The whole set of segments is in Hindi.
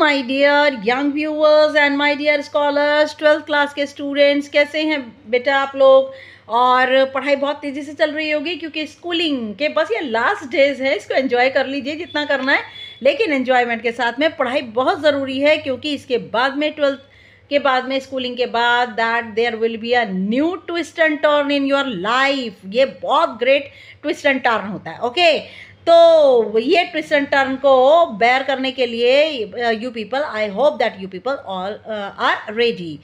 My dear young viewers and my dear scholars twelfth class के स्टूडेंट्स कैसे हैं बेटा आप लोग और पढ़ाई बहुत तेज़ी से चल रही होगी क्योंकि स्कूलिंग के बस ये लास्ट डेज है इसको एंजॉय कर लीजिए जितना करना है लेकिन एन्जॉयमेंट के साथ में पढ़ाई बहुत ज़रूरी है क्योंकि इसके बाद में ट्वेल्थ के बाद में स्कूलिंग के बाद that there will be a new twist and turn in your life ये बहुत ग्रेट ट्विस्ट एंड टर्न होता है ओके okay? तो ये ट्विस्ट एंड टर्न को बैर करने के लिए you people I hope that you people all are ready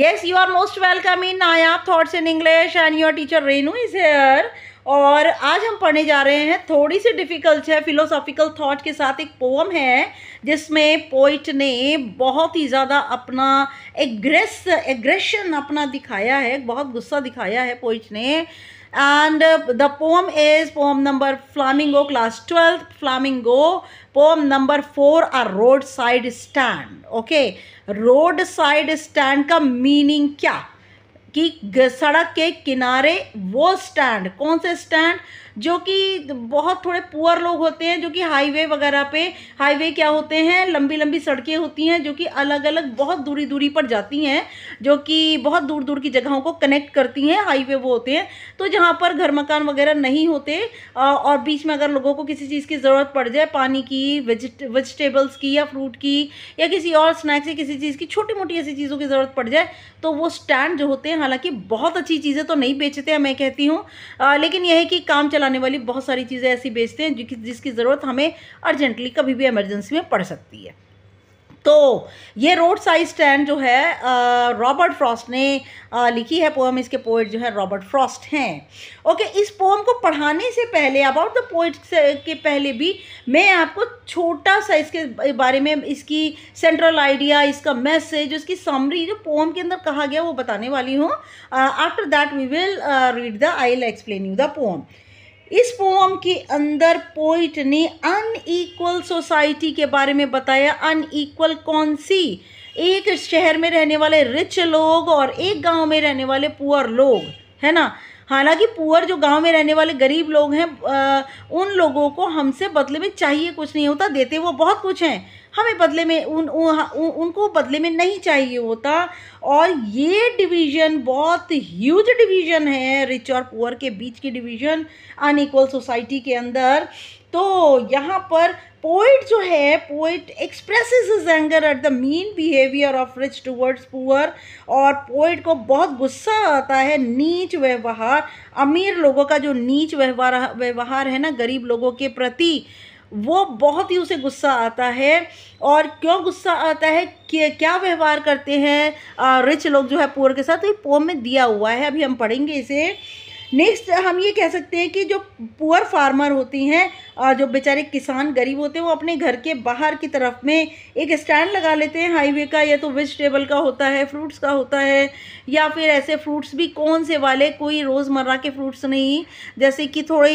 yes you are most welcome in I आप thoughts in English and your teacher Renu is here और आज हम पढ़ने जा रहे हैं थोड़ी सी डिफ़िकल्ट है फिलोसॉफिकल थाट के साथ एक पोम है जिसमें पोइट ने बहुत ही ज़्यादा अपना एग्रेस एग्रेशन अपना दिखाया है बहुत गुस्सा दिखाया है पोइट ने and uh, the poem is poem number flamingo class 12 flamingo poem number 4 a roadside stand okay roadside stand ka meaning kya ki sadak ke kinare wo stand kaun se stand जो कि बहुत थोड़े पुअर लोग होते हैं जो कि हाईवे वगैरह पे हाईवे क्या होते हैं लंबी लंबी सड़कें होती हैं जो कि अलग अलग बहुत दूरी दूरी पर जाती हैं जो कि बहुत दूर दूर की जगहों को कनेक्ट करती हैं हाईवे वो होते हैं तो जहाँ पर घर मकान वगैरह नहीं होते और बीच में अगर लोगों को किसी चीज़ की ज़रूरत पड़ जाए पानी की वेजिट वेजिटेबल्स की या फ्रूट की या किसी और स्नैक्स या किसी चीज़ की छोटी मोटी ऐसी चीज़ों की ज़रूरत पड़ जाए तो वो स्टैंड जो होते हैं हालांकि बहुत अच्छी चीज़ें तो नहीं बेचते हैं मैं कहती हूँ लेकिन यह है कि काम चला चलाने वाली बहुत सारी चीज़ें ऐसी बेचते हैं जिसकी जिसकी ज़रूरत हमें अर्जेंटली कभी भी इमरजेंसी में पड़ सकती है तो ये रोड साइज स्टैंड जो है रॉबर्ट फ्रॉस्ट ने आ, लिखी है पोएम इसके पोइट जो है रॉबर्ट फ्रॉस्ट हैं ओके इस पोएम को पढ़ाने से पहले अबाउट द पोइट के पहले भी मैं आपको छोटा सा इसके बारे में इसकी सेंट्रल आइडिया इसका मैसेज इसकी समरी जो पोएम के अंदर कहा गया वो बताने वाली हूँ after that we will read the I will explain you the poem इस पोम के अंदर पोइट ने अनईक्वल सोसाइटी के बारे में बताया अनईक्वल कौन सी एक शहर में रहने वाले रिच लोग और एक गांव में रहने वाले पुअर लोग है ना हालांकि पुअर जो गांव में रहने वाले गरीब लोग हैं उन लोगों को हमसे बदले में चाहिए कुछ नहीं होता देते वो बहुत कुछ हैं हमें बदले में उन, उन, उन उनको बदले में नहीं चाहिए होता और ये डिवीज़न बहुत ह्यूज डिवीज़न है रिच और पुअर के बीच की डिवीज़न अनइक्वल सोसाइटी के अंदर तो यहाँ पर पोइट जो है poet expresses is anger at the mean behaviour of rich towards poor और पोइट को बहुत गुस्सा आता है नीच व्यवहार अमीर लोगों का जो नीच व्यवहार व्यवहार है ना गरीब लोगों के प्रति वो बहुत ही उसे गुस्सा आता है और क्यों गुस्सा आता है कि क्या व्यवहार करते हैं रिच लोग जो है पुअर के साथ तो ये पोम में दिया हुआ है अभी हम पढ़ेंगे इसे नेक्स्ट हम ये कह सकते हैं कि जो पुअर फार्मर होती हैं और जो बेचारे किसान गरीब होते हैं वो अपने घर के बाहर की तरफ में एक स्टैंड लगा लेते हैं हाईवे का या तो वेजिटेबल का होता है फ्रूट्स का होता है या फिर ऐसे फ्रूट्स भी कौन से वाले कोई रोज़मर्रा के फ्रूट्स नहीं जैसे कि थोड़े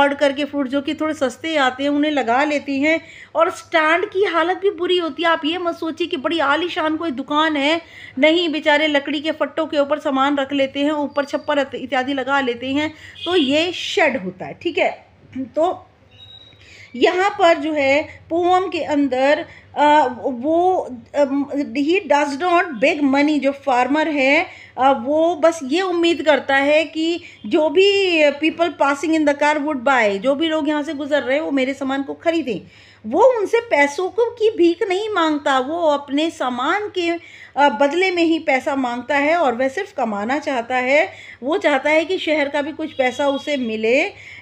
ऑर्ड करके फ्रूट जो कि थोड़े सस्ते आते हैं उन्हें लगा लेती हैं और स्टैंड की हालत भी बुरी होती है आप ये मत सोचिए कि बड़ी आलीशान कोई दुकान है नहीं बेचारे लकड़ी के फट्टों के ऊपर सामान रख लेते हैं ऊपर छप्पर इत्यादि लगा लेते हैं तो ये शेड होता है ठीक है तो यहाँ पर जो है पोम के अंदर आ, वो ही डज नॉट बिग मनी जो फार्मर है आ, वो बस ये उम्मीद करता है कि जो भी people passing in the car would buy जो भी लोग यहाँ से गुजर रहे हैं वो मेरे सामान को खरीदें वो उनसे पैसों को की भीख नहीं मांगता वो अपने सामान के बदले में ही पैसा मांगता है और वह सिर्फ कमाना चाहता है वो चाहता है कि शहर का भी कुछ पैसा उसे मिले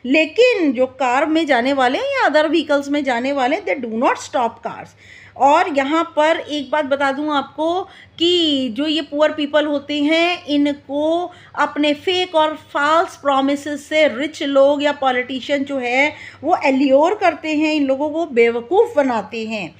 लेकिन जो कार में जाने वाले हैं या अदर व्हीकल्स में जाने वाले they do not stop cars और यहाँ पर एक बात बता दूँ आपको कि जो ये पुअर पीपल होते हैं इनको अपने फेक और फाल्स प्रोमिस से रिच लोग या पॉलिटिशियन जो है वो एलियोर करते हैं इन लोगों को बेवकूफ़ बनाते हैं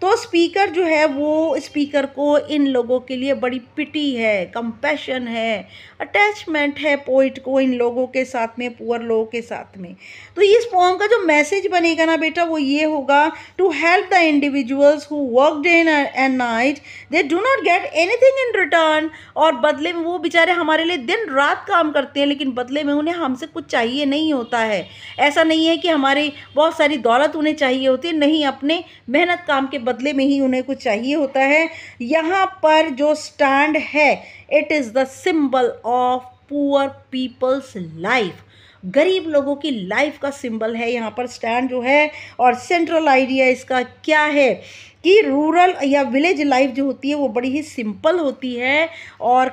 तो स्पीकर जो है वो स्पीकर को इन लोगों के लिए बड़ी पिटी है कंपैशन है अटैचमेंट है पोइट को इन लोगों के साथ में पुअर लोगों के साथ में तो इस पॉम का जो मैसेज बनेगा ना बेटा वो ये होगा to help the individuals who work day and night they do not get anything in return और बदले में वो बेचारे हमारे लिए दिन रात काम करते हैं लेकिन बदले में उन्हें हमसे कुछ चाहिए नहीं होता है ऐसा नहीं है कि हमारी बहुत सारी दौलत उन्हें चाहिए होती है नहीं अपने मेहनत काम के बदले में ही उन्हें कुछ चाहिए होता है यहाँ पर जो स्टैंड है it is the symbol of poor people's life गरीब लोगों की लाइफ का सिंबल है यहाँ पर स्टैंड जो है और सेंट्रल आइडिया इसका क्या है कि रूरल या विलेज लाइफ जो होती है वो बड़ी ही सिंपल होती है और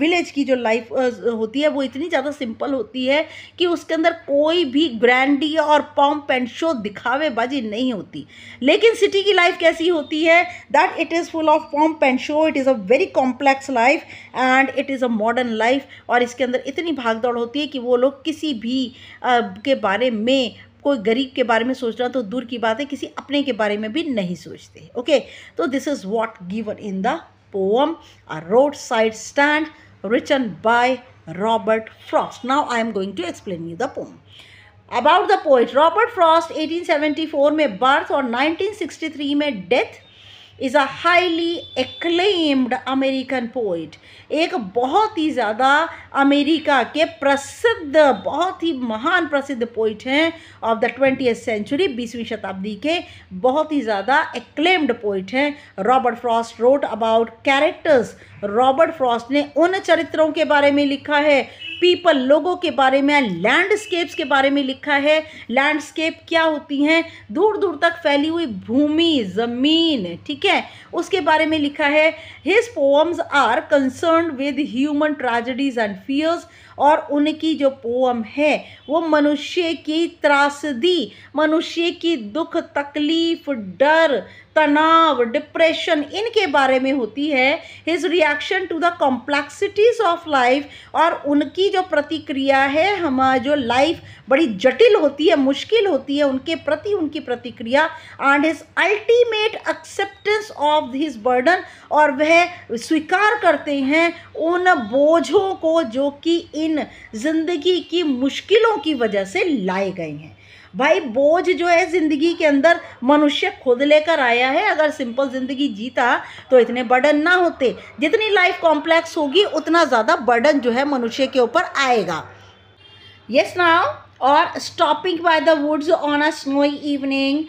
विलेज की जो लाइफ होती है वो इतनी ज़्यादा सिंपल होती है कि उसके अंदर कोई भी ग्रैंडी और पॉम्प एंड शो दिखावेबाजी नहीं होती लेकिन सिटी की लाइफ कैसी होती है that it is full of pomp and show it is a very complex life and it is a modern life और इसके अंदर इतनी भागदौड़ होती है कि वो लोग किसी भी के बारे में कोई गरीब के बारे में सोच रहा तो दूर की बात है किसी अपने के बारे में भी नहीं सोचते ओके तो this is what given in the poem a road side stand written by Robert Frost now I am going to explain you the poem about the poet Robert Frost 1874 में बर्थ और 1963 में death is a highly acclaimed American poet एक बहुत ही ज़्यादा अमेरिका के प्रसिद्ध बहुत ही महान प्रसिद्ध पोइट हैं ऑफ द ट्वेंटी सेंचुरी बीसवीं शताब्दी के बहुत ही ज़्यादा एक्लेम्ड पोइट हैं Robert Frost wrote about characters Robert Frost ने उन चरित्रों के बारे में लिखा है पीपल लोगों के बारे में लैंडस्केप्स के बारे में लिखा है लैंडस्केप क्या होती हैं दूर दूर तक फैली हुई भूमि ज़मीन ठीक है उसके बारे में लिखा है his poems are concern with human tragedies and fears और उनकी जो पोम है वो मनुष्य की त्रासदी मनुष्य की दुख तकलीफ डर तनाव डिप्रेशन इनके बारे में होती है his reaction to the complexities of life और उनकी जो प्रतिक्रिया है हमारा जो लाइफ बड़ी जटिल होती है मुश्किल होती है उनके प्रति उनकी प्रतिक्रिया and his ultimate acceptance of his burden और वह स्वीकार करते हैं उन बोझों को जो कि इन ज़िंदगी की मुश्किलों की वजह से लाए गए हैं भाई बोझ जो है ज़िंदगी के अंदर मनुष्य खुद लेकर आया है अगर सिंपल ज़िंदगी जीता तो इतने बर्डन ना होते जितनी लाइफ कॉम्प्लेक्स होगी उतना ज़्यादा बर्डन जो है मनुष्य के ऊपर आएगा यस नाउ और stopping by the woods on a snowy evening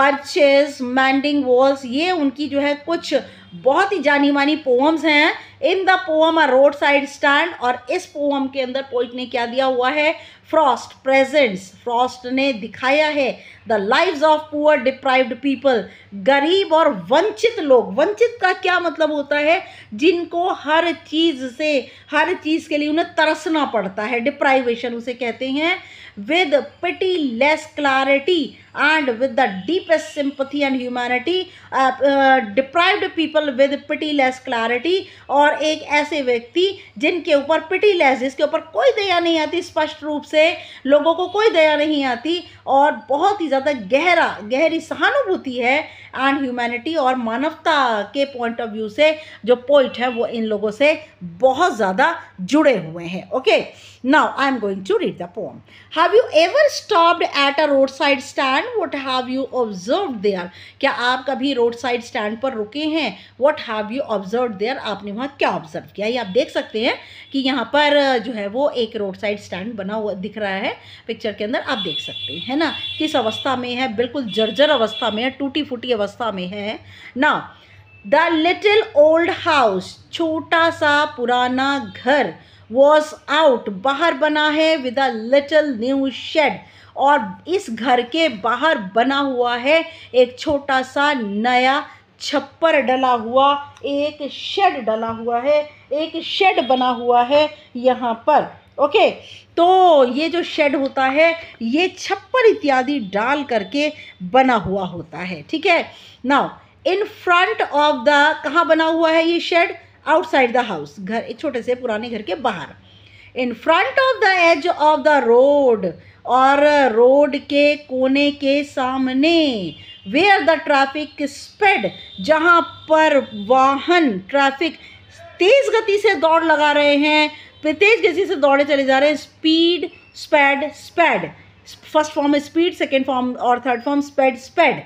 birches mending walls ये उनकी जो है कुछ बहुत ही जानी मानी पोम्स हैं in the poem a road side stand और इस पोम के अंदर पोइट ने क्या दिया हुआ है फ्रॉस्ट प्रेजेंट्स फ्रॉस्ट ने दिखाया है the life of poor deprived people गरीब और वंचित लोग वंचित का क्या मतलब होता है जिनको हर चीज़ से हर चीज़ के लिए उन्हें तरसना पड़ता है डिप्राइवेशन उसे कहते हैं with pitiless clarity and with the deepest sympathy and humanity deprived people people with pitiless clarity और एक ऐसे व्यक्ति जिनके ऊपर लेस जिसके ऊपर कोई दया नहीं आती स्पष्ट रूप से लोगों को कोई दया नहीं आती और बहुत ही ज़्यादा गहरा गहरी सहानुभूति है एंड ह्यूमैनिटी और मानवता के पॉइंट ऑफ व्यू से जो पोइट है वो इन लोगों से बहुत ज़्यादा जुड़े हुए हैं okay Now I am going to read the poem. Have you ever stopped at a roadside stand? What have you observed there? kya aap kabhi roadside stand par ruke hain What have you observed there? aapne wahan kya observe kiya ye aap dekh sakte hain ki yahan par jo hai wo ek roadside stand bana hua dikh raha hai picture ke andar aap dekh sakte hain hai na kis avastha mein hai bilkul jarjar avastha mein hai tooti phuti avastha mein hai now the little old house chhota sa purana ghar was out बाहर बना है with a little new shed और इस घर के बाहर बना हुआ है एक छोटा सा नया छप्पर डला हुआ एक शेड डला हुआ है एक शेड बना हुआ है यहाँ पर ओके तो ये जो शेड होता है ये छप्पर इत्यादि डाल करके बना हुआ होता है ठीक है now in front of the कहाँ बना हुआ है ये शेड आउटसाइड द हाउस घर एक छोटे से पुराने घर के बाहर in front of the edge of the road और रोड के कोने के सामने वेयर द ट्रैफिक स्पेड जहाँ पर वाहन ट्रैफिक तेज़ गति से दौड़ लगा रहे हैं तेज़ गति से दौड़े चले जा रहे हैं speed sped sped first form speed second form और थर्ड फॉर्म स्पेड स्पेड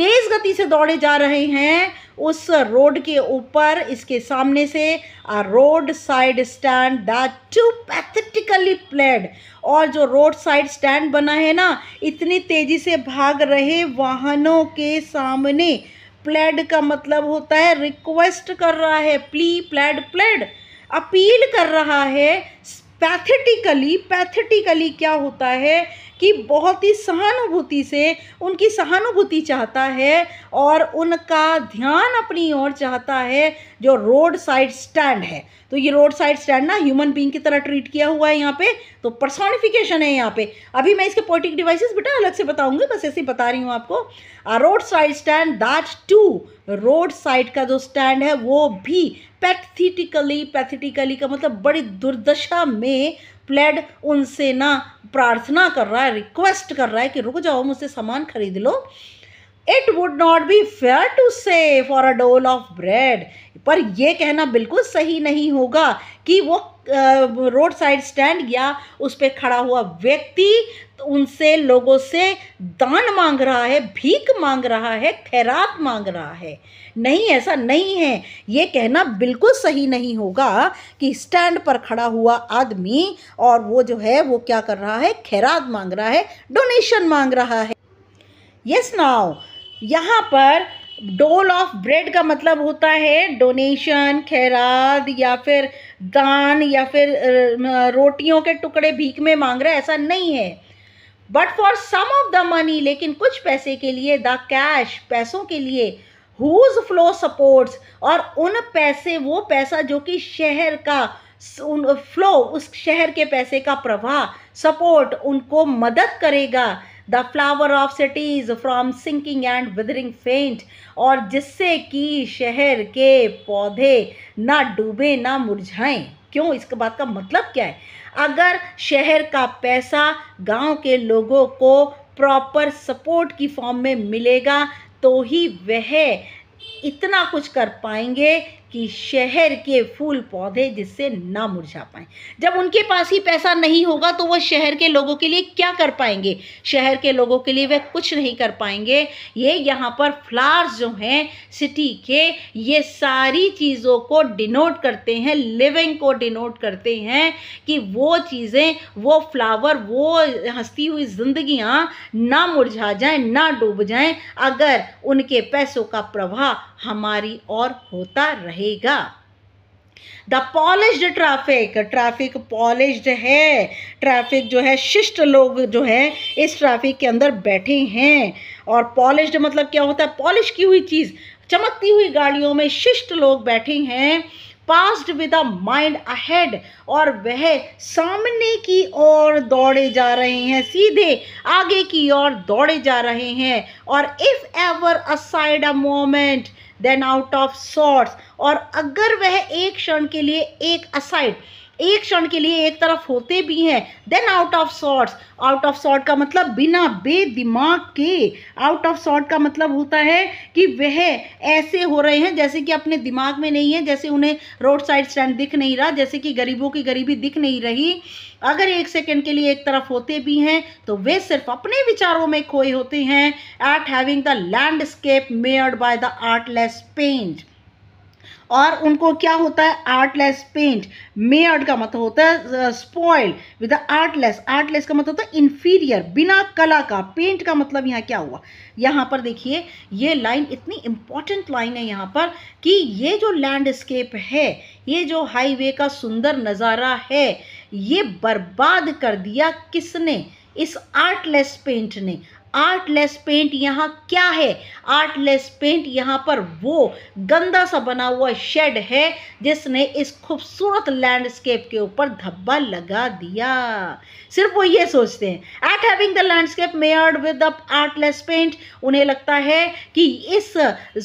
तेज़ गति से दौड़े जा रहे हैं उस रोड के ऊपर इसके सामने से a road side stand that too pathetically pled और जो रोड साइड स्टैंड बना है ना इतनी तेज़ी से भाग रहे वाहनों के सामने प्लेड का मतलब होता है रिक्वेस्ट कर रहा है प्ली प्लेड प्लेड अपील कर रहा है पैथेटिकली पैथेटिकली क्या होता है कि बहुत ही सहानुभूति से उनकी सहानुभूति चाहता है और उनका ध्यान अपनी ओर चाहता है जो रोड साइड स्टैंड है तो ये रोड साइड स्टैंड ना ह्यूमन बींग की तरह ट्रीट किया हुआ है यहाँ पे तो पर्सोनिफिकेशन है यहाँ पे अभी मैं इसके पोइटिक डिवाइसेस बेटा अलग से बताऊंगी बस ऐसे ही बता रही हूँ आपको road side stand that too road side का जो स्टैंड है वो भी पैथिटिकली पैथिटिकली का मतलब बड़ी दुर्दशा में प्लेड उनसे ना प्रार्थना कर रहा है रिक्वेस्ट कर रहा है कि रुक जाओ मुझसे सामान खरीद लो it would not be fair to say for a dole of bread पर यह कहना बिल्कुल सही नहीं होगा कि वो रोड साइड स्टैंड या उस पर खड़ा हुआ व्यक्ति उनसे लोगों से दान मांग रहा है भीख मांग रहा है खैरात मांग रहा है नहीं ऐसा नहीं है ये कहना बिल्कुल सही नहीं होगा कि स्टैंड पर खड़ा हुआ आदमी और वो जो है वो क्या कर रहा है खैरात मांग रहा है डोनेशन मांग रहा है यस नाउ यहाँ पर डोल ऑफ ब्रेड का मतलब होता है डोनेशन खैराद या फिर दान या फिर रोटियों के टुकड़े भीख में मांग रहे ऐसा नहीं है but for some of the money लेकिन कुछ पैसे के लिए द कैश पैसों के लिए हुज फ्लो सपोर्ट्स और उन पैसे वो पैसा जो कि शहर का उन फ्लो उस शहर के पैसे का प्रवाह सपोर्ट उनको मदद करेगा the flower of cities from sinking and withering faint और जिससे कि शहर के पौधे ना डूबे ना मुरझाएं क्यों इसके बात का मतलब क्या है अगर शहर का पैसा गांव के लोगों को प्रॉपर सपोर्ट की फॉर्म में मिलेगा तो ही वह इतना कुछ कर पाएंगे कि शहर के फूल पौधे जिससे ना मुरझा पाए जब उनके पास ही पैसा नहीं होगा तो वो शहर के लोगों के लिए क्या कर पाएंगे शहर के लोगों के लिए वे कुछ नहीं कर पाएंगे ये यहाँ पर फ्लावर्स जो हैं सिटी के ये सारी चीज़ों को डिनोट करते हैं लिविंग को डिनोट करते हैं कि वो चीज़ें वो फ्लावर वो हंसती हुई जिंदगियाँ ना मुरझा जाएँ ना डूब जाएँ अगर उनके पैसों का प्रवाह हमारी और होता रहेगा the polished traffic traffic polished है ट्रैफिक जो है शिष्ट लोग जो है इस ट्रैफिक के अंदर बैठे हैं और पॉलिश्ड मतलब क्या होता है पॉलिश की हुई चीज़ चमकती हुई गाड़ियों में शिष्ट लोग बैठे हैं passed with a mind ahead और वह सामने की ओर दौड़े जा रहे हैं सीधे आगे की ओर दौड़े जा रहे हैं और if ever aside a moment then out of sorts और अगर वह एक क्षण के लिए एक असाइड एक क्षण के लिए एक तरफ होते भी हैं then out of sorts out of sort का मतलब बिना बेदिमाग के आउट ऑफ सॉर्ट का मतलब होता है कि वह ऐसे हो रहे हैं जैसे कि अपने दिमाग में नहीं है जैसे उन्हें रोड साइड स्टैंड दिख नहीं रहा जैसे कि गरीबों की गरीबी दिख नहीं रही अगर एक सेकेंड के लिए एक तरफ होते भी हैं तो वे सिर्फ अपने विचारों में खोए होते हैं at having the landscape marred by the artless paint और उनको क्या होता है आर्टलेस पेंट मेयर्ड का मतलब होता है स्पॉइल विद आर्टलेस आर्टलेस का मतलब होता है इन्फीरियर बिना कला का पेंट का मतलब यहाँ क्या हुआ यहाँ पर देखिए ये लाइन इतनी इम्पॉर्टेंट लाइन है यहाँ पर कि ये जो लैंडस्केप है ये जो हाईवे का सुंदर नज़ारा है ये बर्बाद कर दिया किसने इस आर्टलेस पेंट ने आर्टलेस पेंट यहाँ क्या है आर्टलेस पेंट यहाँ पर वो गंदा सा बना हुआ शेड है जिसने इस खूबसूरत लैंडस्केप के ऊपर धब्बा लगा दिया सिर्फ वो ये सोचते हैं at having the landscape marred with the artless paint उन्हें लगता है कि इस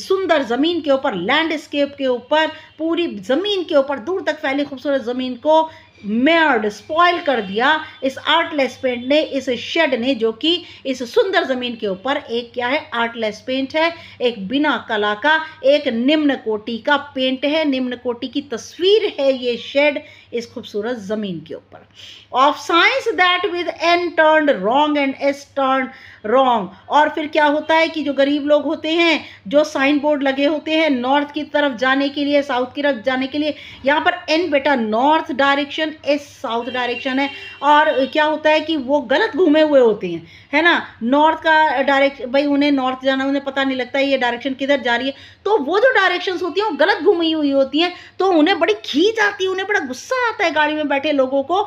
सुंदर ज़मीन के ऊपर लैंडस्केप के ऊपर पूरी ज़मीन के ऊपर दूर तक फैली खूबसूरत ज़मीन को मेड स्पॉइल कर दिया इस आर्टलेस पेंट ने इस शेड ने जो कि इस सुंदर ज़मीन के ऊपर एक क्या है आर्टलेस पेंट है एक बिना कला का एक निम्न कोटि का पेंट है निम्न कोटि की तस्वीर है ये शेड इस खूबसूरत ज़मीन के ऊपर of science that with N turn wrong and S turn wrong और फिर क्या होता है कि जो गरीब लोग होते हैं जो साइन बोर्ड लगे होते हैं नॉर्थ की तरफ जाने के लिए साउथ की तरफ जाने के लिए यहाँ पर एन बेटा north direction S south direction है और क्या होता है कि वो गलत घूमे हुए होते हैं है ना नॉर्थ का डायरेक्शन भाई उन्हें नॉर्थ जाना उन्हें पता नहीं लगता ये डायरेक्शन किधर जा रही है तो वो जो डायरेक्शंस होती हैं वो गलत घूमी हुई होती हैं तो उन्हें बड़ी खींच आती है उन्हें बड़ा गुस्सा आता है गाड़ी में बैठे लोगों को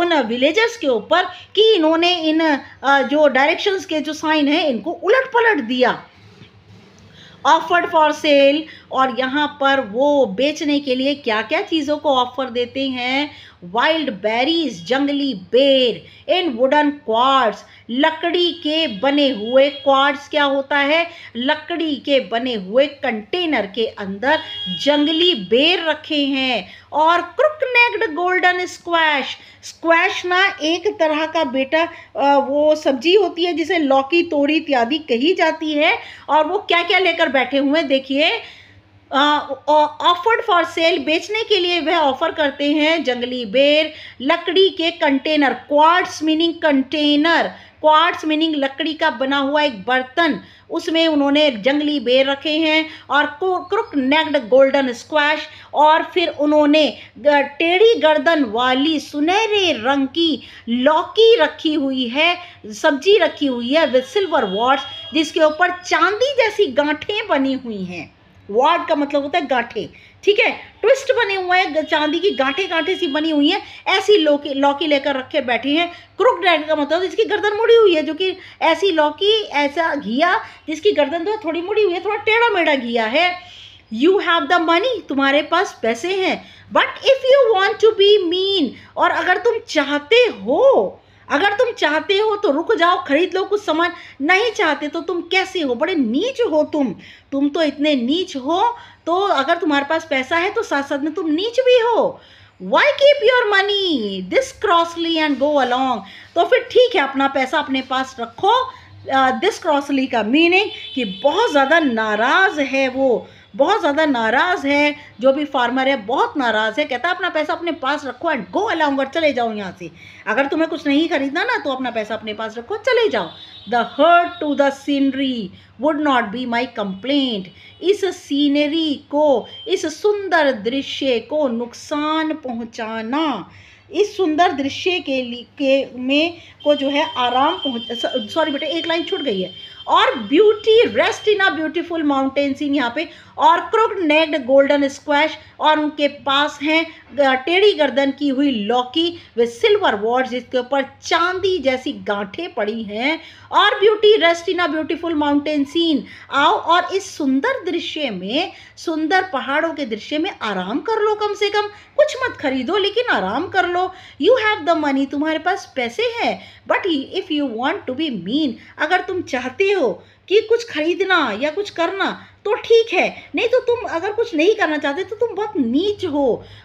उन विलेजर्स के ऊपर कि इन्होंने इन जो डायरेक्शंस के जो साइन है इनको उलट पलट दिया ऑफर्ड फॉर सेल और यहाँ पर वो बेचने के लिए क्या क्या चीज़ों को ऑफर देते हैं वाइल्ड बेरीज जंगली बेर इन वुडन क्वार्ट्स लकड़ी के बने हुए क्वार्ट्स क्या होता है लकड़ी के बने हुए कंटेनर के अंदर जंगली बेर रखे हैं और क्रुकनेक वन स्क्वैश स्क्वैश ना एक तरह का बेटा वो सब्जी होती है जिसे लौकी तोड़ी इत्यादि कही जाती है और वो क्या क्या लेकर बैठे हुए हैं देखिए ऑफर्ड फॉर सेल बेचने के लिए वह ऑफर करते हैं जंगली बेर लकड़ी के container quarts meaning container quarts meaning लकड़ी का बना हुआ एक बर्तन उसमें उन्होंने जंगली बेर रखे हैं और क्रुक नेक्ड गोल्डन स्क्वैश और फिर उन्होंने टेढ़ी गर्दन वाली सुनहरे रंग की लौकी रखी हुई है सब्जी रखी हुई है विद सिल्वर वॉट्स जिसके ऊपर चांदी जैसी गांठें बनी हुई हैं वार्ड का मतलब होता है गांठे ठीक है ट्विस्ट बने हुए हैं चांदी की गांठे गांठे सी बनी हुई है ऐसी लौकी लौकी लेकर रखे बैठे हैं क्रुक डैंड का मतलब जिसकी गर्दन मुड़ी हुई है जो कि ऐसी लौकी ऐसा घिया जिसकी गर्दन तो थोड़ी मुड़ी हुई है थोड़ा टेढ़ा मेढ़ा घिया है यू हैव द मनी तुम्हारे पास पैसे हैं but if you want to be mean और अगर तुम चाहते हो अगर तुम चाहते हो तो रुक जाओ खरीद लो कुछ सामान नहीं चाहते तो तुम कैसे हो बड़े नीच हो तुम तुम तो इतने नीच हो तो अगर तुम्हारे पास पैसा है तो साथ साथ में तुम नीच भी हो why keep your money this crossly and go along तो फिर ठीक है अपना पैसा अपने पास रखो दिस uh, क्रॉसली का मीनिंग कि बहुत ज़्यादा नाराज़ है वो बहुत ज़्यादा नाराज़ है जो भी फार्मर है बहुत नाराज़ है कहता है अपना पैसा अपने पास रखो एंड गो अलाउंगर चले जाओ यहाँ से अगर तुम्हें कुछ नहीं खरीदना ना तो अपना पैसा अपने पास रखो चले जाओ the hurt to the scenery would not be my complaint इस सीनरी को इस सुंदर दृश्य को नुकसान पहुँचाना इस सुंदर दृश्य के लिए के में को जो है आराम पहुँच सॉरी बेटे एक लाइन छूट गई है और beauty rest in a beautiful mountain scene यहाँ पे और क्रुक नेक्ड गोल्डन स्क्वैश और उनके पास हैं टेढ़ी गर्दन की हुई लौकी वे सिल्वर वॉर्ड जिसके ऊपर चांदी जैसी गांठें पड़ी हैं और beauty rest in a beautiful mountain scene आओ और इस सुंदर दृश्य में सुंदर पहाड़ों के दृश्य में आराम कर लो कम से कम कुछ मत खरीदो लेकिन आराम कर लो यू हैव द मनी तुम्हारे पास पैसे हैं but if you want to be mean अगर तुम चाहते हो कि कुछ खरीदना या कुछ करना तो ठीक है नहीं तो तुम अगर कुछ नहीं करना चाहते तो तुम बहुत नीच हो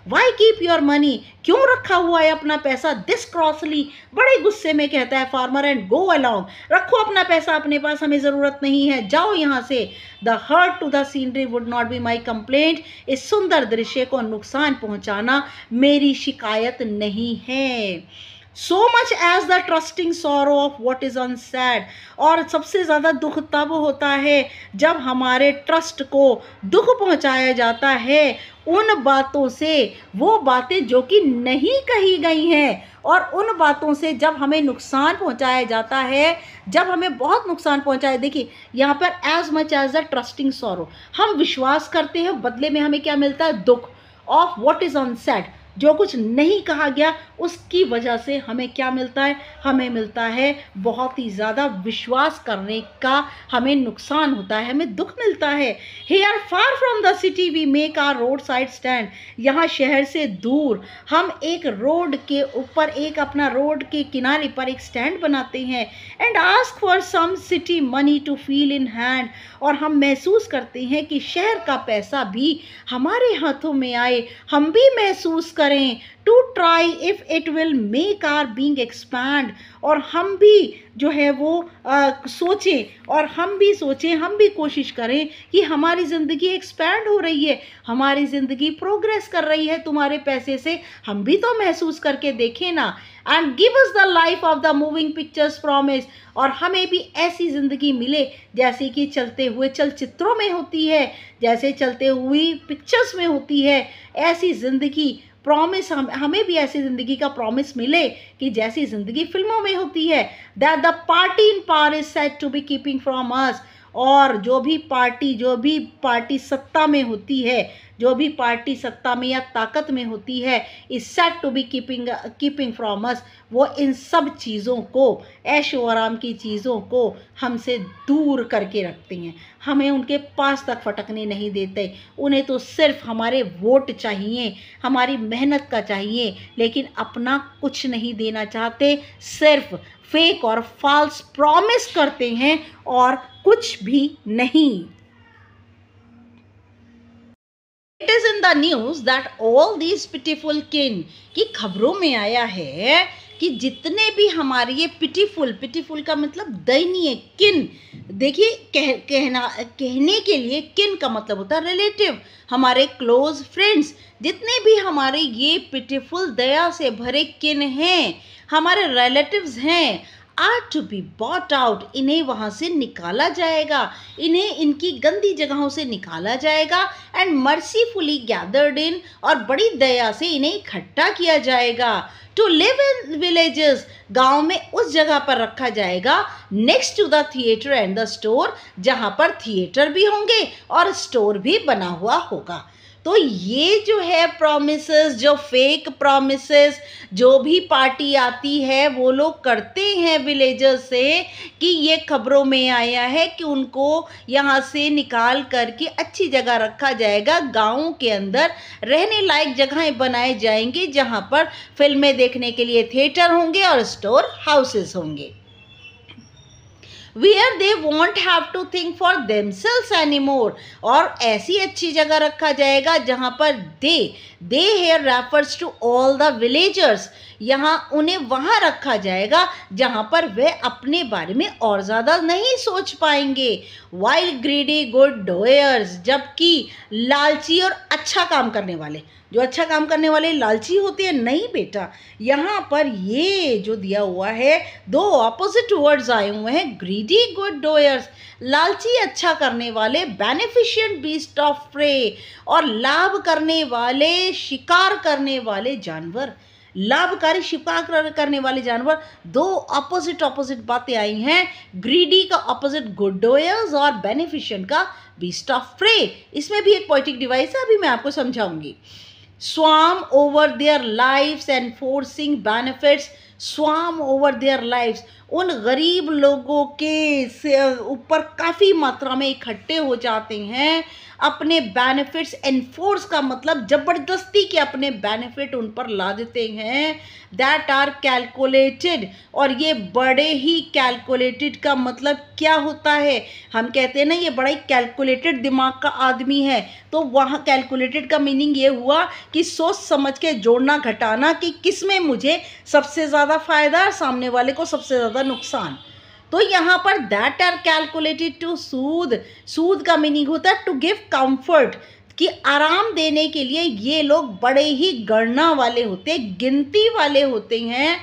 वाई कीप योर मनी क्यों रखा हुआ है अपना पैसा दिस क्रॉसली बड़े गुस्से में कहता है फार्मर एंड गो अलॉन्ग रखो अपना पैसा अपने पास हमें ज़रूरत नहीं है जाओ यहाँ से the hurt to the scenery would not be my complaint इस सुंदर दृश्य को नुकसान पहुँचाना मेरी शिकायत नहीं है so much as the trusting sorrow of what is on sad और सबसे ज़्यादा दुख तब होता है जब हमारे ट्रस्ट को दुख पहुँचाया जाता है उन बातों से वो बातें जो कि नहीं कही गई हैं और उन बातों से जब हमें नुकसान पहुंचाया जाता है जब हमें बहुत नुकसान पहुंचाया देखिए यहाँ पर as much as the trusting sorrow हम विश्वास करते हैं बदले में हमें क्या मिलता है दुख of what is on sad जो कुछ नहीं कहा गया उसकी वजह से हमें क्या मिलता है हमें मिलता है बहुत ही ज़्यादा विश्वास करने का हमें नुकसान होता है हमें दुख मिलता है here are far from the city we make our road side stand यहाँ शहर से दूर हम एक रोड के ऊपर एक अपना रोड के किनारे पर एक स्टैंड बनाते हैं and ask for some city money to feel in hand और हम महसूस करते हैं कि शहर का पैसा भी हमारे हाथों में आए हम भी महसूस कर करें to try if it will make our being expand और हम भी जो है वो आ, सोचें और हम भी सोचें हम भी कोशिश करें कि हमारी ज़िंदगी एक्सपैंड हो रही है हमारी ज़िंदगी प्रोग्रेस कर रही है तुम्हारे पैसे से हम भी तो महसूस करके देखें ना and give us the life of the moving pictures promise और हमें भी ऐसी ज़िंदगी मिले जैसे कि चलते हुए चलचित्रों में होती है जैसे चलते हुई पिक्चर्स में होती है ऐसी ज़िंदगी प्रॉमिस हम हमें भी ऐसी ज़िंदगी का प्रॉमिस मिले कि जैसी ज़िंदगी फिल्मों में होती है that the party in power is set to be keeping from us और जो भी पार्टी जो भी पार्टी सत्ता में होती है जो भी पार्टी सत्ता में या ताकत में होती है is set to be keeping keeping from us वो इन सब चीज़ों को ऐश व आराम की चीज़ों को हमसे दूर करके रखते हैं हमें उनके पास तक फटकने नहीं देते उन्हें तो सिर्फ हमारे वोट चाहिए हमारी मेहनत का चाहिए लेकिन अपना कुछ नहीं देना चाहते सिर्फ फेक और फॉल्स प्रॉमिस करते हैं और कुछ भी नहीं it is in the news that all these pitiful kin की खबरों में आया है कि जितने भी हमारे ये पिटीफुल पिटीफुल का मतलब दयनीय किन देखिए कह कहना कहने के लिए किन का मतलब होता है रिलेटिव हमारे क्लोज फ्रेंड्स जितने भी हमारे ये पिटीफुल दया से भरे किन हैं हमारे रिलेटिव्स हैं are to be bought out इन्हें वहाँ से निकाला जाएगा इन्हें इनकी गंदी जगहों से निकाला जाएगा एंड मर्सीफुली गैदर्ड इन और बड़ी दया से इन्हें इकट्ठा किया जाएगा टू लिव इन विलेजेस गांव में उस जगह पर रखा जाएगा next to the theatre and the store जहाँ पर थिएटर भी होंगे और स्टोर भी बना हुआ होगा तो ये जो है प्रोमिस जो फेक प्रोमिस जो भी पार्टी आती है वो लोग करते हैं विलेजर से कि ये खबरों में आया है कि उनको यहाँ से निकाल करके अच्छी जगह रखा जाएगा गाँव के अंदर रहने लायक जगहें बनाए जाएंगे जहाँ पर फिल्में देखने के लिए थिएटर होंगे और स्टोर हाउसेस होंगे where they won't have to think for themselves anymore और ऐसी अच्छी जगह रखा जाएगा जहाँ पर they they here refers to all the villagers यहाँ उन्हें वहाँ रखा जाएगा जहाँ पर वे अपने बारे में और ज़्यादा नहीं सोच पाएंगे वाइल्ड ग्रीडी गुड डोयर्स जबकि लालची और अच्छा काम करने वाले जो अच्छा काम करने वाले लालची होते हैं नहीं बेटा यहाँ पर ये जो दिया हुआ है दो ऑपोजिट वर्ड्स आए हुए हैं ग्रीडी गुड डोयर्स लालची अच्छा करने वाले बेनिफिशियंट बीस्ट ऑफ प्रे और लाभ करने वाले शिकार करने वाले जानवर लाभकारी शिकार करने वाले जानवर दो ऑपोजिट ऑपोजिट बातें आई हैं ग्रीडी का ऑपोजिट गुडोयर्स और बेनिफिशियंट का बीस्ट ऑफ प्रे इसमें भी एक पॉइटिक डिवाइस है अभी मैं आपको समझाऊंगी swarm over their lives and forcing benefits swarm over their lives उन गरीब लोगों के ऊपर काफ़ी मात्रा में इकट्ठे हो जाते हैं अपने बेनिफिट्स एनफोर्स का मतलब ज़बरदस्ती के अपने बेनिफिट उन पर ला देते हैं दैट आर कैलकुलेटेड और ये बड़े ही कैलकुलेटेड का मतलब क्या होता है हम कहते हैं ना ये बड़ा ही कैलकुलेटेड दिमाग का आदमी है तो वहाँ कैलकुलेटेड का मीनिंग ये हुआ कि सोच समझ के जोड़ना घटाना कि किस में मुझे सबसे ज़्यादा फ़ायदा सामने वाले को सबसे ज़्यादा होगा नुकसान तो यहाँ पर that are calculated to soothe soothe का मीनिंग होता है टू गिव कंफर्ट कि आराम देने के लिए ये लोग बड़े ही गणना वाले होते गिनती वाले होते हैं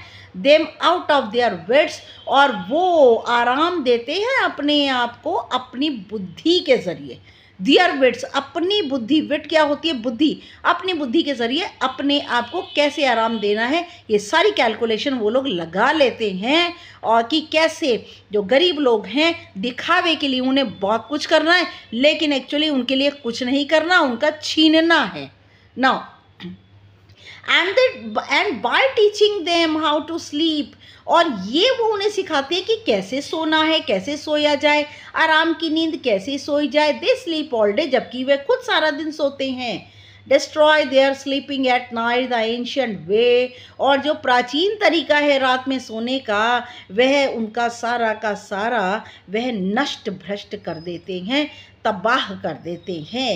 them out of their wits और वो आराम देते हैं अपने आप को अपनी बुद्धि के ज़रिए दियर विट्स अपनी बुद्धि विट क्या होती है बुद्धि अपनी बुद्धि के ज़रिए अपने आप को कैसे आराम देना है ये सारी कैलकुलेशन वो लोग लगा लेते हैं और कि कैसे जो गरीब लोग हैं दिखावे के लिए उन्हें बहुत कुछ करना है लेकिन एक्चुअली उनके लिए कुछ नहीं करना उनका छीनना है ना and and by teaching them how to sleep और ये वो उन्हें सिखाते हैं कि कैसे सोना है कैसे सोया जाए आराम की नींद कैसे सोई जाए दे स्लीप ऑल डे जबकि वे खुद सारा दिन सोते हैं destroy our sleeping at night the ancient way और जो प्राचीन तरीका है रात में सोने का वह उनका सारा का सारा वह नष्ट भ्रष्ट कर देते हैं तबाह कर देते हैं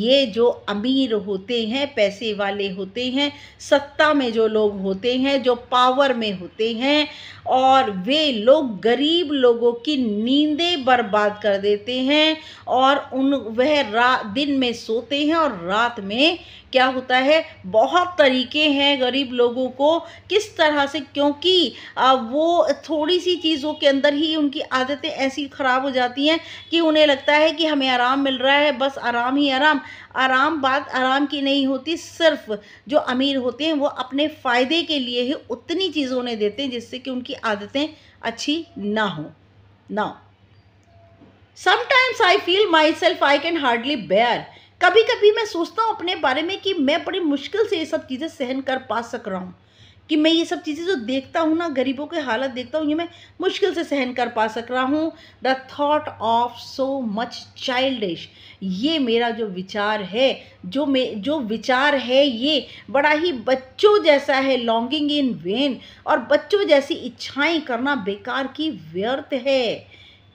ये जो अमीर होते हैं पैसे वाले होते हैं सत्ता में जो लोग होते हैं जो पावर में होते हैं और वे लोग गरीब लोगों की नींदें बर्बाद कर देते हैं और उन वह रा दिन में सोते हैं और रात में क्या होता है बहुत तरीके हैं गरीब लोगों को किस तरह से क्योंकि वो थोड़ी सी चीज़ों के अंदर ही उनकी आदतें ऐसी ख़राब हो जाती हैं कि उन्हें लगता है कि हमें आराम मिल रहा है बस आराम ही आराम आराम बात आराम की नहीं होती सिर्फ जो अमीर होते हैं वो अपने फ़ायदे के लिए ही उतनी चीज़ों ने देते हैं जिससे कि उनकी आदतें अच्छी ना हों ना sometimes I feel myself I can hardly bear कभी कभी मैं सोचता हूँ अपने बारे में कि मैं बड़ी मुश्किल से ये सब चीज़ें सहन कर पा सक रहा हूँ कि मैं ये सब चीज़ें जो देखता हूँ ना गरीबों के हालत देखता हूँ ये मैं मुश्किल से सहन कर पा सक रहा हूँ the thought of so much childish ये मेरा जो विचार है जो मे जो विचार है ये बड़ा ही बच्चों जैसा है लॉन्गिंग इन वेन और बच्चों जैसी इच्छाएं करना बेकार की व्यर्थ है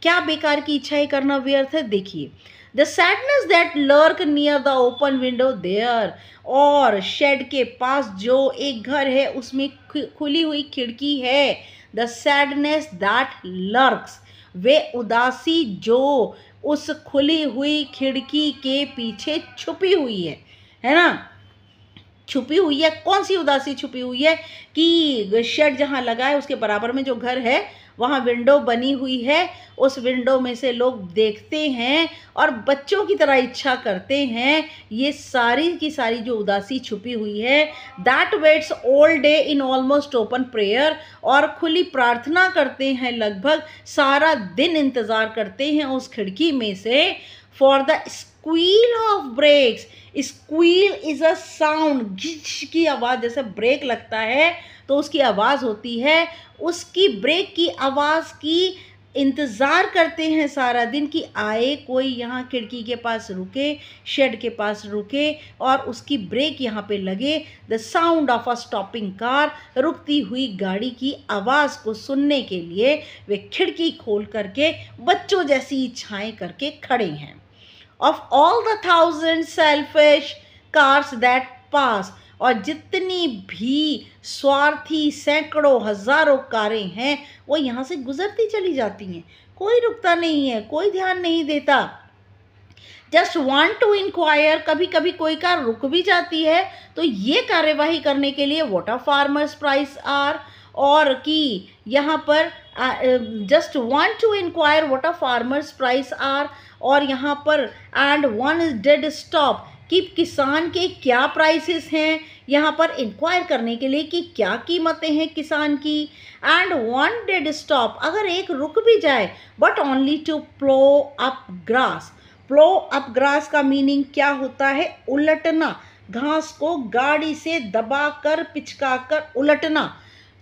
क्या बेकार की इच्छाएं करना व्यर्थ है देखिए the sadness that lurk near the open window there और शेड के पास जो एक घर है उसमें खुली हुई खिड़की है द सैडनेस दैट लर्क वे उदासी जो उस खुली हुई खिड़की के पीछे छुपी हुई है है ना छुपी हुई है कौन सी उदासी छुपी हुई है कि शेड जहाँ लगा है उसके बराबर में जो घर है वहाँ विंडो बनी हुई है उस विंडो में से लोग देखते हैं और बच्चों की तरह इच्छा करते हैं ये सारी की सारी जो उदासी छुपी हुई है that waits all day in almost open prayer और खुली प्रार्थना करते हैं लगभग सारा दिन इंतज़ार करते हैं उस खिड़की में से for the squeal of brakes squeal is a sound घिच की आवाज़ जैसे ब्रेक लगता है तो उसकी आवाज़ होती है उसकी ब्रेक की आवाज़ की इंतज़ार करते हैं सारा दिन कि आए कोई यहाँ खिड़की के पास रुके शेड के पास रुके और उसकी ब्रेक यहाँ पे लगे the sound of a stopping car रुकती हुई गाड़ी की आवाज़ को सुनने के लिए वे खिड़की खोल करके बच्चों जैसी इच्छाएँ करके खड़े हैं of all the thousand selfish cars that pass और जितनी भी स्वार्थी सैकड़ों हज़ारों कारें हैं वो यहाँ से गुजरती चली जाती हैं कोई रुकता नहीं है कोई ध्यान नहीं देता जस्ट वॉन्ट टू इंक्वायर कभी कभी कोई कार रुक भी जाती है तो ये कार्यवाही करने के लिए what are farmers price are और कि यहाँ पर just want to inquire what are farmers price are और यहाँ पर and one is dead stop कि किसान के क्या प्राइसेस हैं यहाँ पर इंक्वायर करने के लिए कि क्या कीमतें हैं किसान की एंड वन डेड स्टॉप अगर एक रुक भी जाए but only to plough up grass plough up grass का मीनिंग क्या होता है उलटना घास को गाड़ी से दबा कर पिचका कर उलटना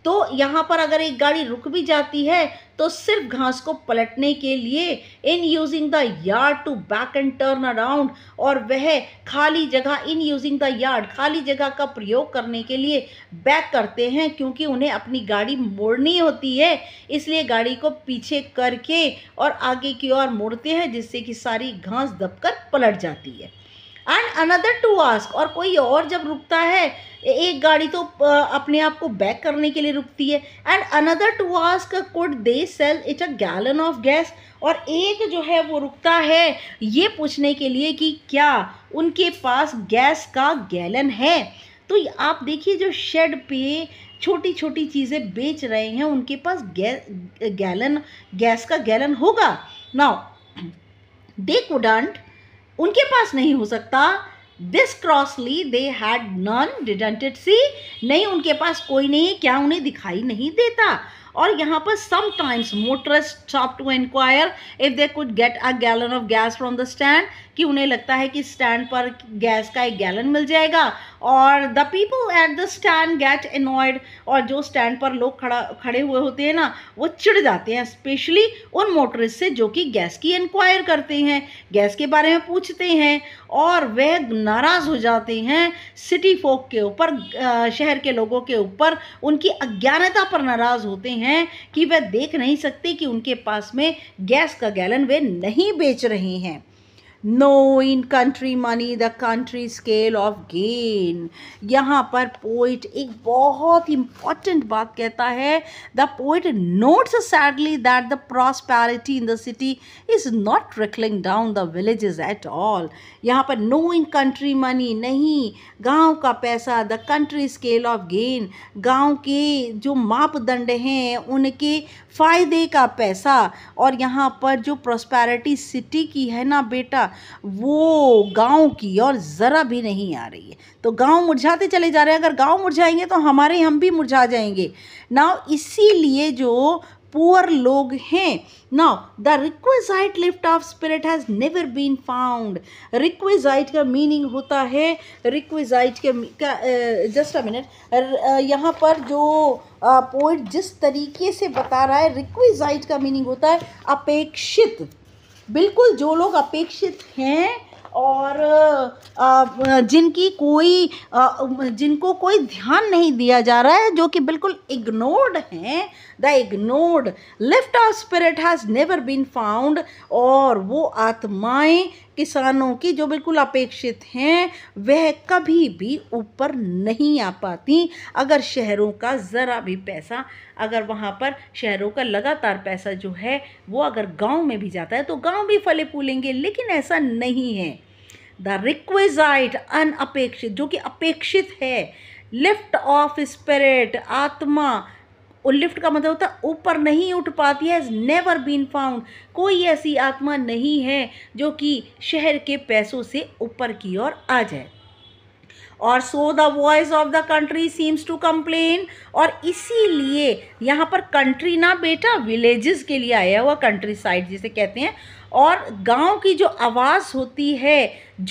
तो यहाँ पर अगर एक गाड़ी रुक भी जाती है तो सिर्फ घास को पलटने के लिए in using the yard to back and turn around और वह खाली जगह इन यूजिंग द यार्ड खाली जगह का प्रयोग करने के लिए बैक करते हैं क्योंकि उन्हें अपनी गाड़ी मोड़नी होती है इसलिए गाड़ी को पीछे करके और आगे की ओर मोड़ते हैं जिससे कि सारी घास दबकर पलट जाती है एंड अनदर टू आस्क और कोई और जब रुकता है एक गाड़ी तो अपने आप को बैक करने के लिए रुकती है and another to ask could they sell it a gallon of gas और एक जो है वो रुकता है ये पूछने के लिए कि क्या उनके पास गैस का गैलन है तो आप देखिए जो शेड पे छोटी छोटी चीज़ें बेच रहे हैं उनके पास गै गैलन गैस का गैलन होगा नाउ दे कुडंट उनके पास नहीं हो सकता this crossly they had none डिडेंटेड सी नहीं उनके पास कोई नहीं क्या उन्हें दिखाई नहीं देता और यहाँ पर sometimes motorist stop to inquire if they could get a gallon of gas from the stand कि उन्हें लगता है कि स्टैंड पर गैस का एक गैलन मिल जाएगा और the people at the stand get annoyed और जो स्टैंड पर लोग खड़ा खड़े हुए होते हैं ना वो चिड़ जाते हैं स्पेशली उन मोटरिस्ट से जो कि गैस की इंक्वायर करते हैं गैस के बारे में पूछते हैं और वह नाराज़ हो जाते हैं सिटी फोक के ऊपर शहर के लोगों के ऊपर उनकी अज्ञानता पर नाराज़ होते हैं हैं कि वह देख नहीं सकते कि उनके पास में गैस का गैलन वे नहीं बेच रहे हैं no in country money the country scale of gain यहाँ पर पोइट एक बहुत इम्पॉर्टेंट बात कहता है the poet notes sadly that the prosperity in the city is not trickling down the villages at all यहाँ पर नो इन कंट्री मनी नहीं गांव का पैसा the country scale of gain गांव के जो मापदंड हैं उनके फ़ायदे का पैसा और यहाँ पर जो प्रॉस्पैरिटी सिटी की है ना बेटा वो गांव की और ज़रा भी नहीं आ रही है तो गांव मुरझाते चले जा रहे हैं अगर गांव मुरझाएंगे तो हमारे हम भी मुरझा जाएंगे ना इसीलिए जो पुअर लोग हैं now the requisite lift of spirit has never been found requisite का मीनिंग होता है रिक्वेजाइट के जस्ट अ मिनट यहाँ पर जो पोइट जिस तरीके से बता रहा है रिक्वेजाइट का मीनिंग होता है अपेक्षित बिल्कुल जो लोग अपेक्षित हैं और जिनकी कोई जिनको कोई ध्यान नहीं दिया जा रहा है जो कि बिल्कुल इग्नोर्ड हैं the ignored lift of spirit has never been found और वो आत्माएं किसानों की जो बिल्कुल अपेक्षित हैं वह कभी भी ऊपर नहीं आ पाती अगर शहरों का ज़रा भी पैसा अगर वहाँ पर शहरों का लगातार पैसा जो है वो अगर गांव में भी जाता है तो गांव भी फले फूलेंगे लेकिन ऐसा नहीं है द रिक्वेजाइट अनअपेक्षित जो कि अपेक्षित है लिफ्ट ऑफ स्पिरिट आत्मा और लिफ्ट का मतलब होता है ऊपर नहीं उठ पाती है नेवर बीन फाउंड कोई ऐसी आत्मा नहीं है जो कि शहर के पैसों से ऊपर की ओर आ जाए और so the voice of the country seems to complain और इसीलिए यहाँ पर कंट्री ना बेटा विलेजेस के लिए आया हुआ कंट्री साइड जिसे कहते हैं और गांव की जो आवाज़ होती है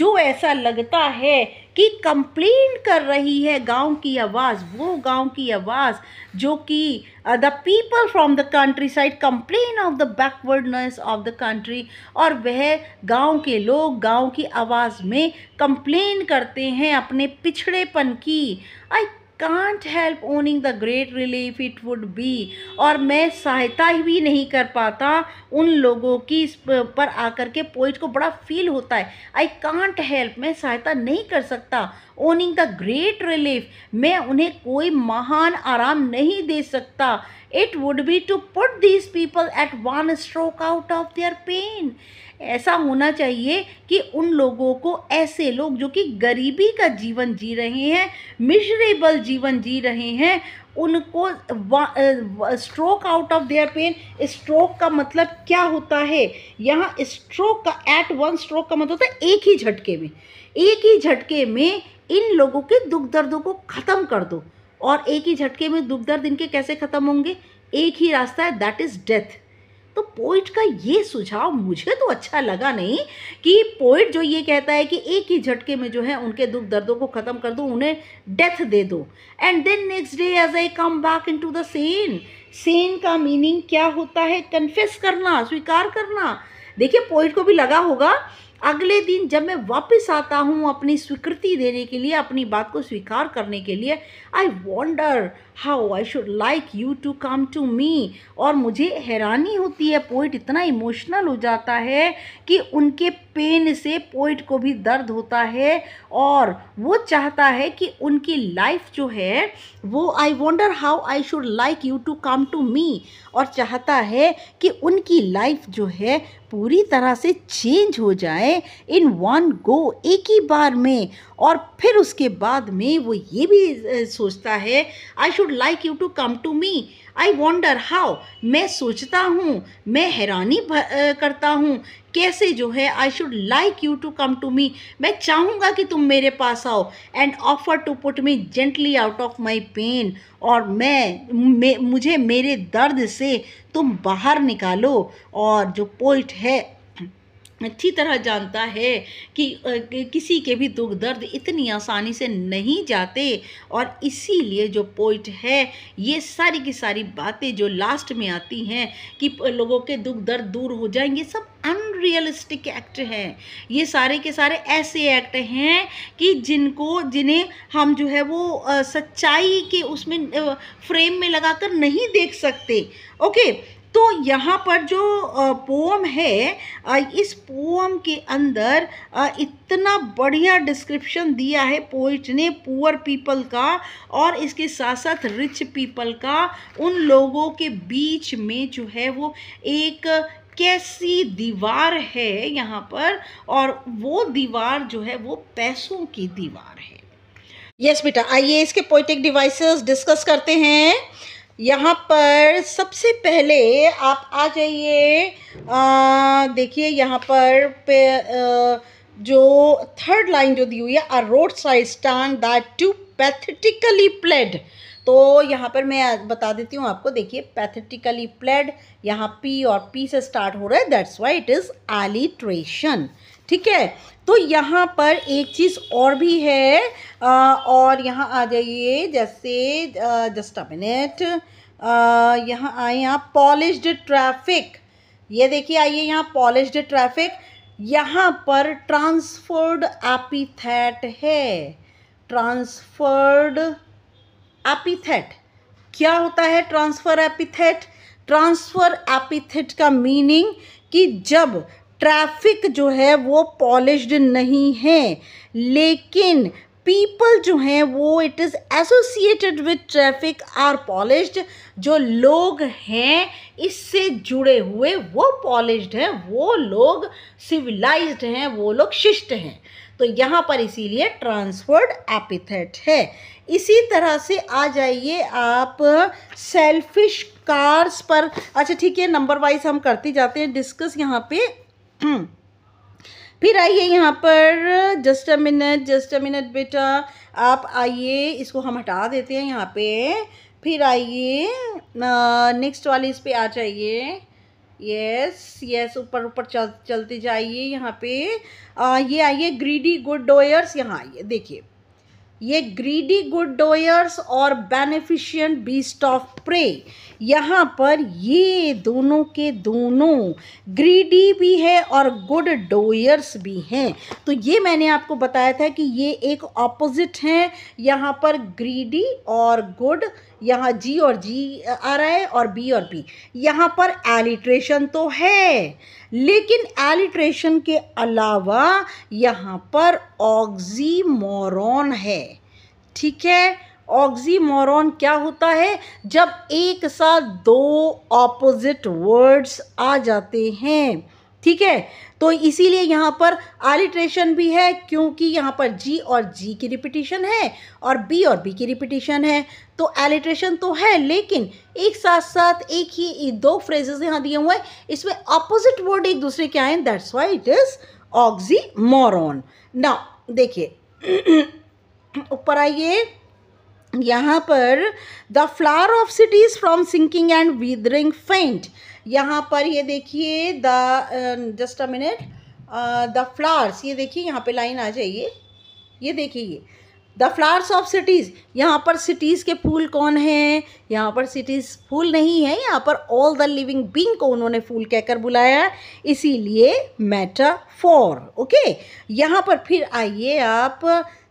जो ऐसा लगता है कि कंप्लेन कर रही है गांव की आवाज़ वो गांव की आवाज़ जो कि the people from the countryside complain of the backwardness of the country और वह गांव के लोग गांव की आवाज़ में कंप्लेन करते हैं अपने पिछड़ेपन की I can't help owning the great relief it would B और मैं सहायता ही भी नहीं कर पाता उन लोगों की इस पर आकर के पोइट को बड़ा फील होता है आई कांट हेल्प मैं सहायता नहीं कर सकता ओनिंग द ग्रेट रिलीफ मैं उन्हें कोई महान आराम नहीं दे सकता it would be to put these people at one stroke out of their pain ऐसा होना चाहिए कि उन लोगों को ऐसे लोग जो कि गरीबी का जीवन जी रहे हैं मिजरेबल जीवन जी रहे हैं उनको stroke out of their pain stroke का मतलब क्या होता है यहाँ स्ट्रोक का एट वन स्ट्रोक का मतलब होता है एक ही झटके में एक ही झटके में इन लोगों के दुख दर्दों को ख़त्म कर दो और एक ही झटके में दुख दर्द इनके कैसे ख़त्म होंगे एक ही रास्ता है दैट इज़ डेथ तो पोइट का ये सुझाव मुझे तो अच्छा लगा नहीं कि पोइट जो ये कहता है कि एक ही झटके में जो है उनके दुख दर्दों को ख़त्म कर दो उन्हें डेथ दे दो and then next day as I come back into the sane sane का मीनिंग क्या होता है कन्फेस करना स्वीकार करना देखिए पोइट को भी लगा होगा अगले दिन जब मैं वापस आता हूँ अपनी स्वीकृति देने के लिए अपनी बात को स्वीकार करने के लिए I wonder how I should like you to come to me और मुझे हैरानी होती है पोइट इतना इमोशनल हो जाता है कि उनके पेन से पोइट को भी दर्द होता है और वो चाहता है कि उनकी लाइफ जो है वो I wonder how I should like you to come to me और चाहता है कि उनकी लाइफ जो है पूरी तरह से चेंज हो जाए इन वन गो एक ही बार में और फिर उसके बाद में वो ये भी सोचता है I should like you to come to me I wonder how मैं सोचता हूँ मैं हैरानी करता हूँ कैसे जो है I should like you to come to me मैं चाहूँगा कि तुम मेरे पास आओ and offer to put me gently out of my pain और मैं मे, मुझे मेरे दर्द से तुम बाहर निकालो और जो पोइट है अच्छी तरह जानता है कि किसी के भी दुख दर्द इतनी आसानी से नहीं जाते और इसीलिए जो पोइट है ये सारी की सारी बातें जो लास्ट में आती हैं कि लोगों के दुख दर्द दूर हो जाएंगे सब अनरियलिस्टिक एक्ट हैं ये सारे के सारे ऐसे एक्ट हैं कि जिनको जिन्हें हम जो है वो सच्चाई के उसमें फ्रेम में लगाकर नहीं देख सकते ओके तो यहाँ पर जो पोम है इस पोम के अंदर इतना बढ़िया डिस्क्रिप्शन दिया है पोइट ने पुअर पीपल का और इसके साथ साथ रिच पीपल का उन लोगों के बीच में जो है वो एक कैसी दीवार है यहाँ पर और वो दीवार जो है वो पैसों की दीवार है यस yes, बेटा आइए इसके पोइटिक डिवाइसेस डिस्कस करते हैं यहाँ पर सबसे पहले आप आ जाइए देखिए यहाँ पर पे आ, जो थर्ड लाइन जो दी हुई है a road side stand that too pathetically pled तो यहाँ पर मैं बता देती हूँ आपको देखिए पैथेटिकली प्लेड यहाँ पी और पी से स्टार्ट हो रहा है that's why it is alliteration ठीक है तो यहाँ पर एक चीज़ और भी है आ, और यहाँ आ जाइए जैसे जस्ट अ मिनट यहाँ आए आप पॉलिश्ड ट्रैफिक ये देखिए आइए यहाँ पॉलिश्ड ट्रैफिक यहाँ पर ट्रांसफर्ड एपीथेट है ट्रांसफर्ड एपीथेट क्या होता है ट्रांसफ़र एपीथेट ट्रांसफ़र एपीथेट का मीनिंग कि जब ट्रैफिक जो है वो पॉलिश्ड नहीं है लेकिन पीपल जो हैं वो it is associated with traffic are polished जो लोग हैं इससे जुड़े हुए वो पॉलिश्ड हैं वो लोग सिविलाइज्ड हैं वो लोग शिष्ट हैं तो यहाँ पर इसीलिए ट्रांसफर्ड एपिथेट है इसी तरह से आ जाइए आप सेल्फिश कार्स पर अच्छा ठीक है नंबर वाइज हम करते जाते हैं डिस्कस यहाँ पे हम्म। फिर आइए यहाँ पर just a minute just a minute बेटा आप आइए इसको हम हटा देते हैं यहाँ पे फिर आइए नेक्स्ट वाले इस पर आ जाइए यस यस ऊपर ऊपर चल चलते जाइए यहाँ पे आ, ये आइए ग्रीडी गुड डोयर्स यहाँ आइए देखिए ये ग्रीडी गुड डोयर्स और बेनिफिशियंट बीस्ट ऑफ प्रे यहाँ पर ये दोनों के दोनों ग्रीडी भी है और गुड डोयर्स भी हैं तो ये मैंने आपको बताया था कि ये एक ऑपोजिट हैं यहाँ पर ग्रीडी और गुड यहाँ जी और जी आ रहा है और बी और पी यहाँ पर एलिट्रेशन तो है लेकिन एलिट्रेशन के अलावा यहाँ पर ऑक्जी है ठीक है ऑक्जी क्या होता है जब एक साथ दो ऑपोजिट वर्ड्स आ जाते हैं ठीक है तो इसीलिए यहाँ पर आलिट्रेशन भी है क्योंकि यहाँ पर जी और जी की रिपीटिशन है और बी और बी की रिपीटिशन है तो एलिट्रेशन तो है लेकिन एक साथ साथ एक ही दो फ्रेजेस यहाँ दिए हुए हैं इसमें अपोजिट वर्ड एक दूसरे के आए दैट्स वाई इट इज़ ऑक्जी मोरॉन ना देखिए ऊपर आइए यहाँ पर the flower of cities from sinking and withering faint यहाँ पर ये देखिए the just a minute the flowers ये देखिए यहाँ पे लाइन आ जाइए ये देखिए ये द फ्लावर्स ऑफ सिटीज़ यहाँ पर सिटीज़ के फूल कौन हैं यहाँ पर सिटीज़ फूल नहीं है यहाँ पर ऑल द लिविंग बींग को उन्होंने फूल कहकर बुलाया इसीलिए मैटर फॉर ओके यहाँ पर फिर आइए आप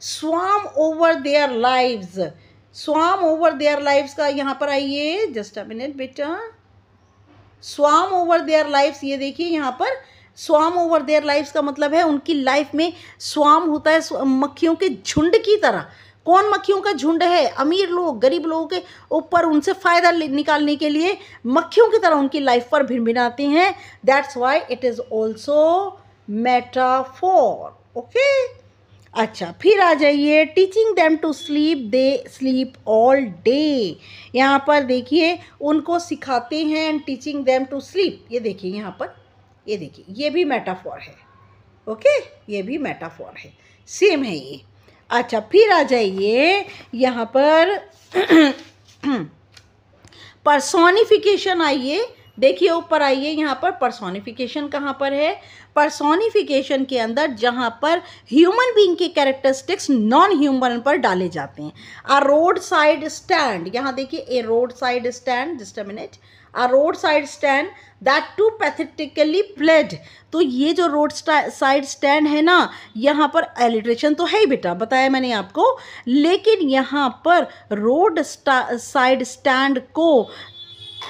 swarm over their lives swarm over their lives का यहाँ पर आइए जस्ट अ मिनट बेटा स्वाम ओवर देयर लाइफ्स ये देखिए यहाँ पर स्वाम ओवर देयर लाइफ्स का मतलब है उनकी लाइफ में स्वाम होता है मक्खियों के झुंड की तरह कौन मक्खियों का झुंड है अमीर लोग गरीब लोगों के ऊपर उनसे फ़ायदा निकालने के लिए मक्खियों की तरह उनकी लाइफ पर भिनभिनाते हैं that's why it is also metaphor okay अच्छा फिर आ जाइए teaching them to sleep they sleep all day यहाँ पर देखिए उनको सिखाते हैं and teaching them to sleep ये देखिए यहाँ पर ये देखिए ये भी मेटाफॉर है ओके ये भी मेटाफॉर है सेम है ये अच्छा फिर आ जाइए यहाँ पर परसोनिफिकेशन आइए देखिए ऊपर आइए यहाँ पर परसोनिफिकेशन कहाँ पर है परसोनिफिकेशन के अंदर जहाँ पर ह्यूमन बींग के कैरेक्टरिस्टिक्स नॉन ह्यूमन पर डाले जाते हैं अ रोड साइड स्टैंड यहाँ देखिए a road side stand just a road side stand that too pathetically pled तो ये जो रोड साइड स्टैंड है ना यहाँ पर एलिट्रेशन तो है ही बेटा बताया मैंने आपको लेकिन यहाँ पर रोड साइड स्टैंड को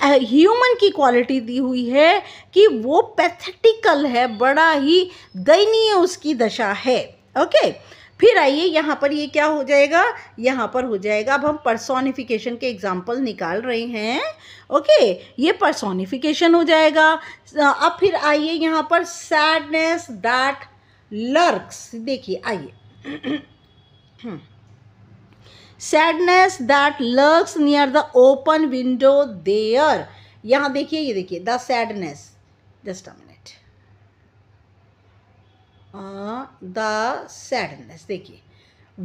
ह्यूमन की क्वालिटी दी हुई है कि वो पैथेटिकल है बड़ा ही दयनीय उसकी दशा है ओके फिर आइए यहाँ पर ये क्या हो जाएगा यहाँ पर हो जाएगा अब हम पर्सोनिफिकेशन के एग्जाम्पल निकाल रहे हैं ओके ये पर्सोनिफिकेशन हो जाएगा अब फिर आइए यहाँ पर सैडनेस दैट लर्क्स देखिए आइए sadness that lurks near the open window there यहां देखिए ये देखिए the sadness just a minute the sadness देखिए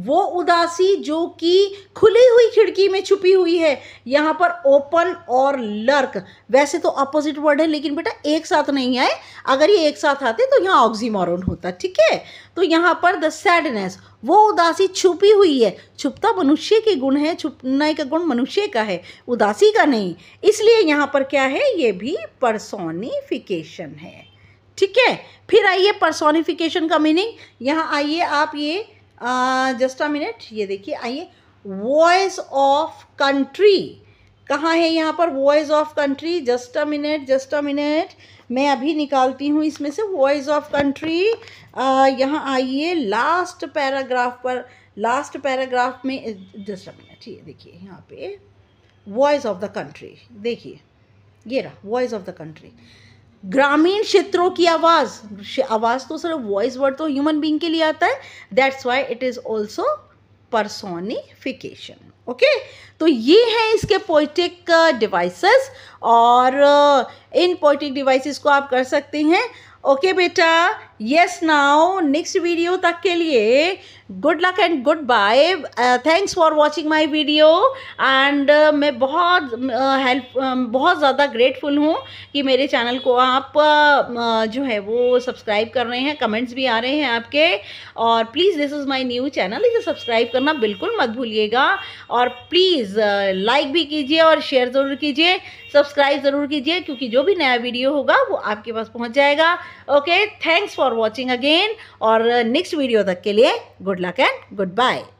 वो उदासी जो कि खुली हुई खिड़की में छुपी हुई है यहां पर ओपन और लर्क वैसे तो अपोजिट वर्ड है लेकिन बेटा एक साथ नहीं आए अगर ये एक साथ आते तो यहाँ ऑक्सीमोरन होता ठीक है तो यहां पर द सैडनेस वो उदासी छुपी हुई है छुपता मनुष्य के गुण है छुपने का गुण मनुष्य का है उदासी का नहीं इसलिए यहाँ पर क्या है ये भी परसोनिफिकेशन है ठीक है फिर आइए परसोनिफिकेशन का मीनिंग यहाँ आइए आप ये जस्ट अ मिनट ये देखिए आइए वॉइस ऑफ कंट्री कहाँ है यहाँ पर voice of country just a minute just a minute मैं अभी निकालती हूँ इसमें से वॉइस ऑफ कंट्री यहाँ आइए लास्ट पैराग्राफ पर लास्ट पैराग्राफ में जस्ट अ मिनट ये देखिए यहाँ पे वॉइस ऑफ द कंट्री देखिए ये रहा वॉइस ऑफ द कंट्री ग्रामीण क्षेत्रों की आवाज़ आवाज़ तो सिर्फ वॉइस वर्ड तो ह्यूमन बींग के लिए आता है that's why it is also personification okay तो ये हैं इसके पोइटिक डिवाइसेस uh, और uh, इन पोइटिक डिवाइसेस को आप कर सकते हैं ओके बेटा यस नाउ नेक्स्ट वीडियो तक के लिए good luck and goodbye thanks for watching my video and मैं बहुत हेल्प uh, uh, बहुत ज़्यादा ग्रेटफुल हूँ कि मेरे चैनल को आप uh, uh, जो है वो सब्सक्राइब कर रहे हैं कमेंट्स भी आ रहे हैं आपके और please this is my new channel इसे सब्सक्राइब करना बिल्कुल मत भूलिएगा और प्लीज़ लाइक uh, भी कीजिए और शेयर ज़रूर कीजिए सब्सक्राइब ज़रूर कीजिए क्योंकि जो भी नया वीडियो होगा वो आपके पास पहुँच जाएगा okay thanks for for watching again और नेक्स्ट वीडियो तक के लिए good luck and good bye